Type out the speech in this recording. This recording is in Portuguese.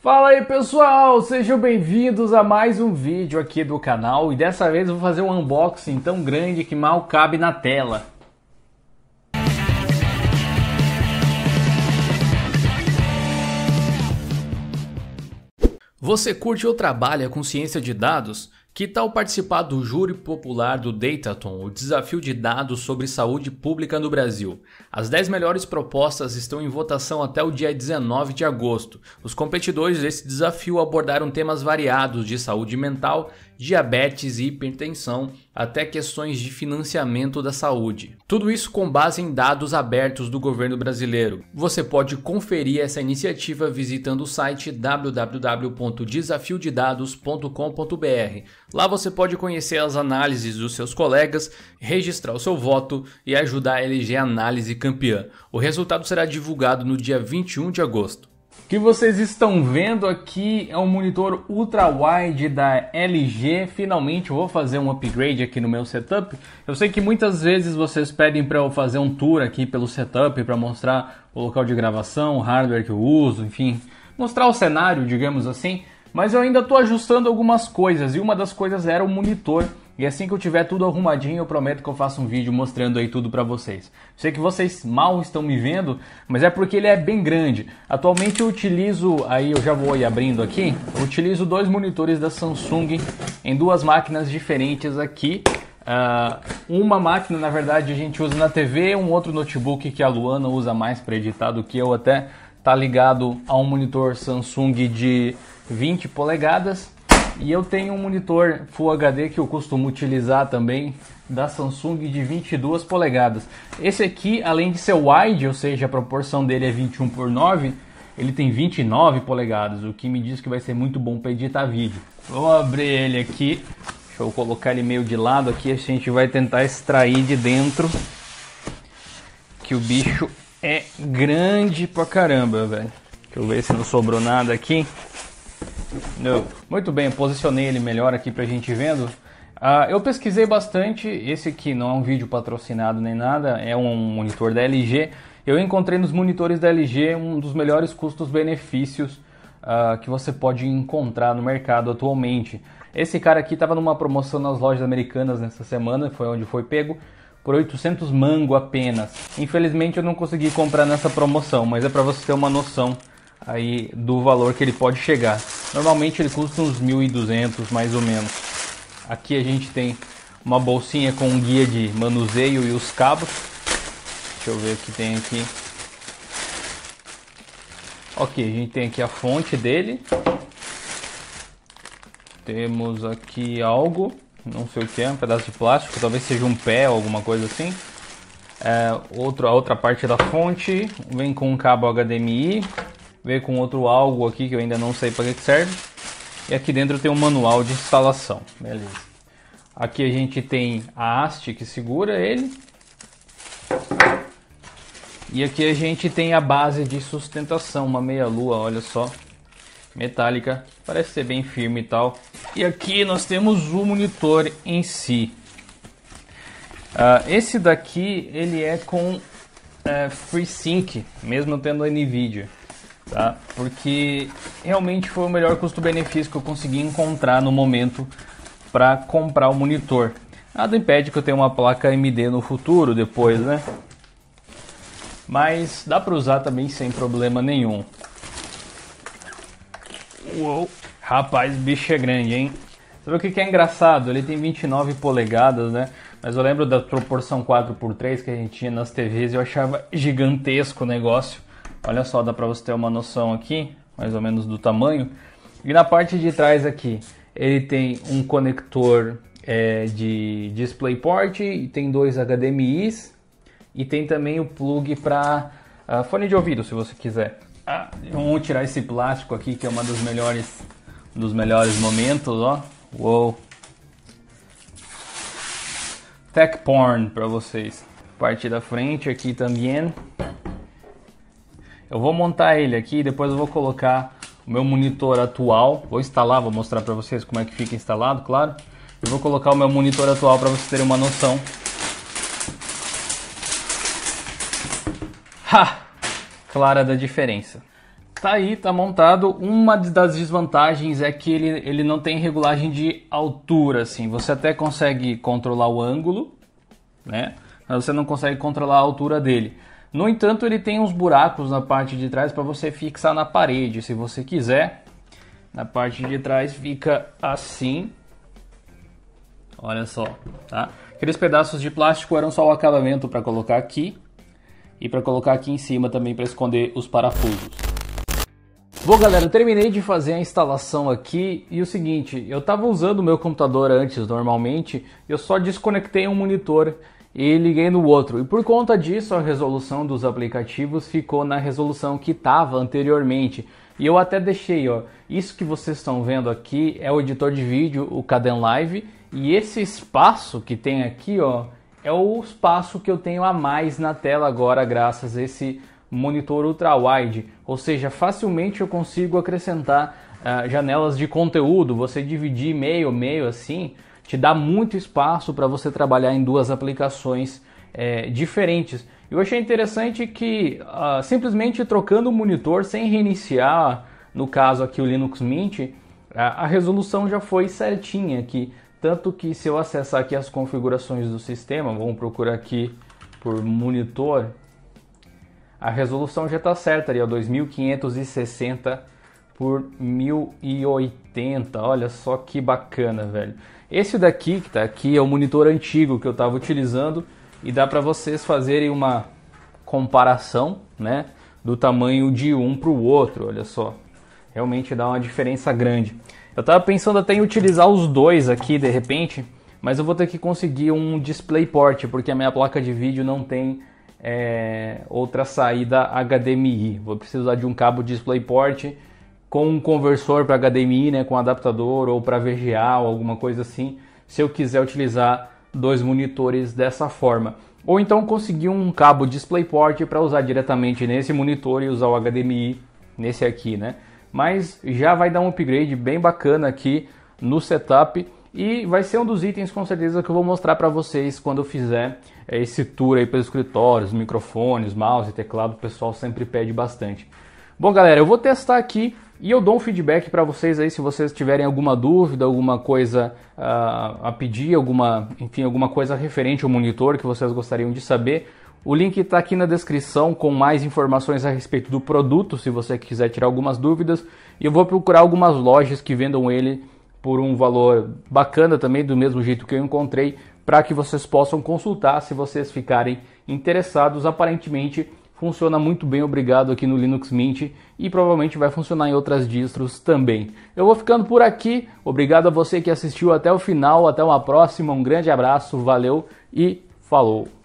Fala aí pessoal, sejam bem-vindos a mais um vídeo aqui do canal e dessa vez eu vou fazer um unboxing tão grande que mal cabe na tela. Você curte ou trabalha com ciência de dados? Que tal participar do júri popular do Dataton, o desafio de dados sobre saúde pública no Brasil? As 10 melhores propostas estão em votação até o dia 19 de agosto. Os competidores desse desafio abordaram temas variados de saúde mental, diabetes e hipertensão, até questões de financiamento da saúde. Tudo isso com base em dados abertos do governo brasileiro. Você pode conferir essa iniciativa visitando o site www.desafiodedados.com.br. Lá você pode conhecer as análises dos seus colegas, registrar o seu voto e ajudar a eleger a análise campeã. O resultado será divulgado no dia 21 de agosto. O que vocês estão vendo aqui é um monitor ultra-wide da LG. Finalmente vou fazer um upgrade aqui no meu setup. Eu sei que muitas vezes vocês pedem para eu fazer um tour aqui pelo setup para mostrar o local de gravação, o hardware que eu uso, enfim, mostrar o cenário, digamos assim. Mas eu ainda estou ajustando algumas coisas e uma das coisas era o monitor. E assim que eu tiver tudo arrumadinho, eu prometo que eu faço um vídeo mostrando aí tudo para vocês. Sei que vocês mal estão me vendo, mas é porque ele é bem grande. Atualmente eu utilizo, aí eu já vou ir abrindo aqui, eu utilizo dois monitores da Samsung em duas máquinas diferentes aqui. Uh, uma máquina, na verdade, a gente usa na TV, um outro notebook que a Luana usa mais para editar do que eu até tá ligado a um monitor Samsung de 20 polegadas. E eu tenho um monitor Full HD que eu costumo utilizar também da Samsung de 22 polegadas. Esse aqui, além de ser wide, ou seja, a proporção dele é 21 por 9, ele tem 29 polegadas, o que me diz que vai ser muito bom para editar vídeo. Vou abrir ele aqui. Deixa eu colocar ele meio de lado aqui, a gente vai tentar extrair de dentro que o bicho é grande pra caramba, velho. Deixa eu ver se não sobrou nada aqui. Muito bem, posicionei ele melhor aqui pra gente vendo. Uh, eu pesquisei bastante, esse aqui não é um vídeo patrocinado nem nada, é um monitor da LG. Eu encontrei nos monitores da LG um dos melhores custos-benefícios uh, que você pode encontrar no mercado atualmente. Esse cara aqui estava numa promoção nas lojas americanas nessa semana, foi onde foi pego, por 800 mango apenas. Infelizmente eu não consegui comprar nessa promoção, mas é para você ter uma noção aí do valor que ele pode chegar. Normalmente ele custa uns 1.200 mais ou menos. Aqui a gente tem uma bolsinha com um guia de manuseio e os cabos. Deixa eu ver o que tem aqui. Ok, a gente tem aqui a fonte dele. Temos aqui algo, não sei o que é, um pedaço de plástico, talvez seja um pé ou alguma coisa assim. É, outro, a outra parte da fonte vem com um cabo HDMI, veio com outro algo aqui que eu ainda não sei para que serve. E aqui dentro tem um manual de instalação, beleza. Aqui a gente tem a haste que segura ele. E aqui a gente tem a base de sustentação, uma meia lua, olha só, metálica, parece ser bem firme e tal. E aqui nós temos o monitor em si. Uh, esse daqui ele é com uh, FreeSync, mesmo tendo a NVIDIA tá? Porque realmente foi o melhor custo-benefício que eu consegui encontrar no momento para comprar o monitor. Nada impede que eu tenha uma placa AMD no futuro depois, né? Mas dá para usar também sem problema nenhum. Uou. Rapaz, bicho é grande, hein? Sabe o que é engraçado? Ele tem 29 polegadas, né? Mas eu lembro da proporção 4x3 que a gente tinha nas TVs e eu achava gigantesco o negócio. Olha só, dá para você ter uma noção aqui, mais ou menos do tamanho. E na parte de trás aqui, ele tem um conector é, de DisplayPort, tem dois HDMI's e tem também o plug para uh, ah, fone de ouvido, se você quiser. Ah, vamos tirar esse plástico aqui, que é uma dos melhores, um dos melhores momentos, ó. Uou! Tech Porn para vocês. Parte da frente aqui também. Eu vou montar ele aqui, e depois eu vou colocar o meu monitor atual, vou instalar, vou mostrar para vocês como é que fica instalado, claro. Eu vou colocar o meu monitor atual para vocês terem uma noção. Ha! Clara da diferença. Tá aí, tá montado. Uma das desvantagens é que ele, ele não tem regulagem de altura, assim. Você até consegue controlar o ângulo, né? Mas você não consegue controlar a altura dele. No entanto, ele tem uns buracos na parte de trás para você fixar na parede, se você quiser. Na parte de trás fica assim. Olha só, tá? Aqueles pedaços de plástico eram só o acabamento para colocar aqui e para colocar aqui em cima também para esconder os parafusos. Bom, galera, terminei de fazer a instalação aqui e o seguinte, eu estava usando o meu computador antes normalmente, eu só desconectei um monitor e liguei no outro. E por conta disso, a resolução dos aplicativos ficou na resolução que estava anteriormente. E eu até deixei, ó, isso que vocês estão vendo aqui é o editor de vídeo, o Caden Live, e esse espaço que tem aqui, ó, é o espaço que eu tenho a mais na tela agora graças a esse monitor ultra wide, ou seja, facilmente eu consigo acrescentar uh, janelas de conteúdo, você dividir meio meio assim, te dá muito espaço para você trabalhar em duas aplicações é, diferentes. Eu achei interessante que ah, simplesmente trocando o monitor sem reiniciar, no caso aqui o Linux Mint, a, a resolução já foi certinha aqui. Tanto que se eu acessar aqui as configurações do sistema, vamos procurar aqui por monitor, a resolução já está certa ali, ó, 2560 por 1080. Olha só que bacana, velho. Esse daqui que está aqui é o monitor antigo que eu estava utilizando e dá para vocês fazerem uma comparação, né, do tamanho de um para o outro. Olha só, realmente dá uma diferença grande. Eu estava pensando até em utilizar os dois aqui de repente, mas eu vou ter que conseguir um DisplayPort porque a minha placa de vídeo não tem é, outra saída HDMI. Vou precisar de um cabo DisplayPort com um conversor para HDMI, né, com um adaptador ou para VGA ou alguma coisa assim, se eu quiser utilizar dois monitores dessa forma. Ou então conseguir um cabo DisplayPort para usar diretamente nesse monitor e usar o HDMI nesse aqui, né? Mas já vai dar um upgrade bem bacana aqui no setup e vai ser um dos itens com certeza que eu vou mostrar para vocês quando eu fizer é, esse tour aí pelos escritórios, microfones, mouse, teclado, o pessoal sempre pede bastante. Bom, galera, eu vou testar aqui e eu dou um feedback para vocês aí se vocês tiverem alguma dúvida, alguma coisa uh, a pedir, alguma, enfim, alguma coisa referente ao monitor que vocês gostariam de saber. O link está aqui na descrição com mais informações a respeito do produto, se você quiser tirar algumas dúvidas. E eu vou procurar algumas lojas que vendam ele por um valor bacana também, do mesmo jeito que eu encontrei, para que vocês possam consultar se vocês ficarem interessados. Aparentemente, funciona muito bem, obrigado, aqui no Linux Mint e provavelmente vai funcionar em outras distros também. Eu vou ficando por aqui, obrigado a você que assistiu até o final, até uma próxima, um grande abraço, valeu e falou!